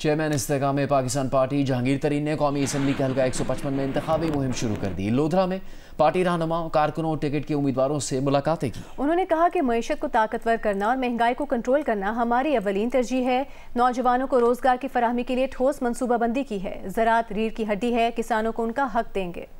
chairman Istehkam Pakistan party Jahangir Tareen ने कौमी assembly के हल्का एक सौ पचपन में इंतबी मुहिम शुरू कर दी लोधरा में पार्टी रहनुमाओं कारकुनों और टिकट के उम्मीदवारों से मुलाकातें की उन्होंने कहा कि मीशत को ताकतवर करना और महंगाई को कंट्रोल करना हमारी अवलिन तरजीह है नौजवानों को रोजगार की फरहमी के लिए ठोस मनसूबाबंदी की है ज़रात रीढ़ की हड्डी है किसानों को उनका हक देंगे